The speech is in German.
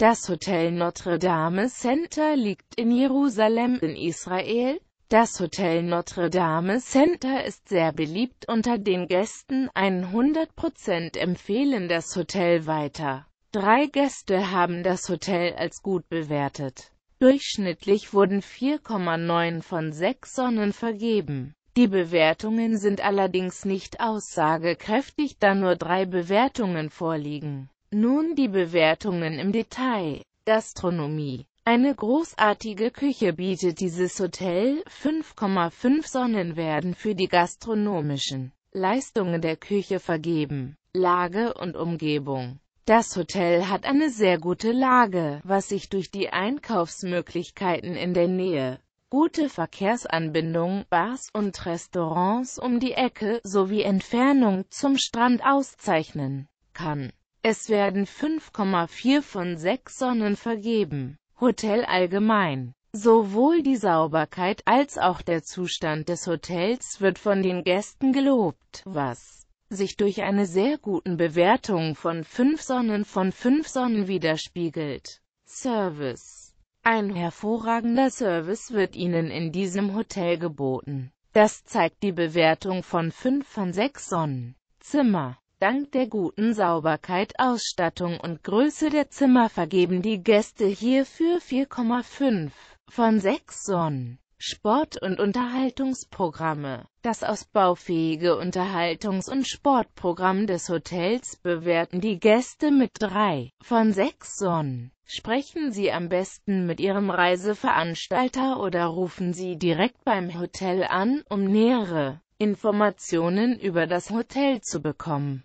Das Hotel Notre Dame Center liegt in Jerusalem in Israel. Das Hotel Notre Dame Center ist sehr beliebt unter den Gästen, 100% empfehlen das Hotel weiter. Drei Gäste haben das Hotel als gut bewertet. Durchschnittlich wurden 4,9 von 6 Sonnen vergeben. Die Bewertungen sind allerdings nicht aussagekräftig, da nur drei Bewertungen vorliegen. Nun die Bewertungen im Detail. Gastronomie eine großartige Küche bietet dieses Hotel, 5,5 Sonnen werden für die gastronomischen Leistungen der Küche vergeben. Lage und Umgebung Das Hotel hat eine sehr gute Lage, was sich durch die Einkaufsmöglichkeiten in der Nähe, gute Verkehrsanbindung, Bars und Restaurants um die Ecke sowie Entfernung zum Strand auszeichnen kann. Es werden 5,4 von 6 Sonnen vergeben. Hotel allgemein. Sowohl die Sauberkeit als auch der Zustand des Hotels wird von den Gästen gelobt, was sich durch eine sehr guten Bewertung von 5 Sonnen von 5 Sonnen widerspiegelt. Service Ein hervorragender Service wird Ihnen in diesem Hotel geboten. Das zeigt die Bewertung von 5 von 6 Sonnen. Zimmer Dank der guten Sauberkeit, Ausstattung und Größe der Zimmer vergeben die Gäste hierfür 4,5 von 6 Sonnen. Sport- und Unterhaltungsprogramme. Das ausbaufähige Unterhaltungs- und Sportprogramm des Hotels bewerten die Gäste mit 3 von 6 Sonnen. Sprechen Sie am besten mit Ihrem Reiseveranstalter oder rufen Sie direkt beim Hotel an, um nähere Informationen über das Hotel zu bekommen.